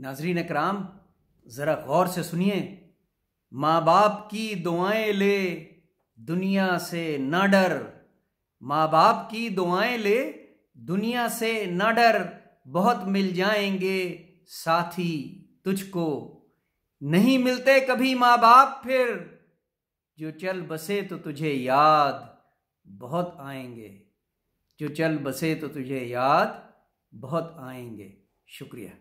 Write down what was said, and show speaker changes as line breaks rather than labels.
नाजरीन कराम ज़रा गौर से सुनिए माँ बाप की दुआएं ले दुनिया से ना डर माँ बाप की दुआएं ले दुनिया से ना डर बहुत मिल जाएंगे साथी तुझको नहीं मिलते कभी माँ बाप फिर जो चल बसे तो तुझे याद बहुत आएंगे जो चल बसे तो तुझे याद बहुत आएंगे शुक्रिया